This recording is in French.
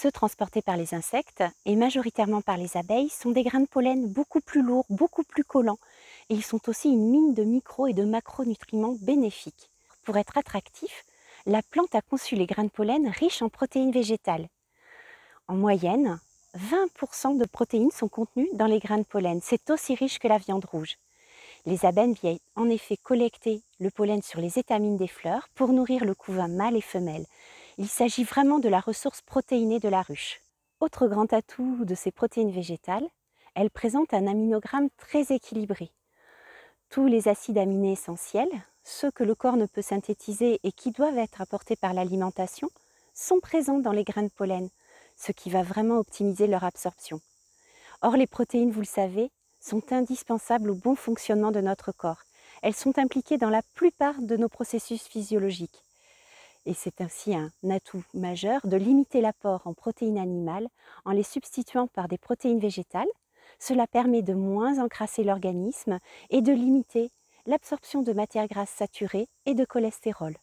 ceux transportés par les insectes et majoritairement par les abeilles sont des grains de pollen beaucoup plus lourds, beaucoup plus collants et ils sont aussi une mine de micro et de macronutriments bénéfiques. Pour être attractif, la plante a conçu les grains de pollen riches en protéines végétales. En moyenne, 20% de protéines sont contenues dans les grains de pollen. C'est aussi riche que la viande rouge. Les abeilles viennent en effet collecter le pollen sur les étamines des fleurs pour nourrir le couvain mâle et femelle. Il s'agit vraiment de la ressource protéinée de la ruche. Autre grand atout de ces protéines végétales, elles présentent un aminogramme très équilibré. Tous les acides aminés essentiels, ceux que le corps ne peut synthétiser et qui doivent être apportés par l'alimentation, sont présents dans les grains de pollen, ce qui va vraiment optimiser leur absorption. Or, les protéines, vous le savez, sont indispensables au bon fonctionnement de notre corps. Elles sont impliquées dans la plupart de nos processus physiologiques et c'est ainsi un atout majeur, de limiter l'apport en protéines animales en les substituant par des protéines végétales. Cela permet de moins encrasser l'organisme et de limiter l'absorption de matières grasses saturées et de cholestérol.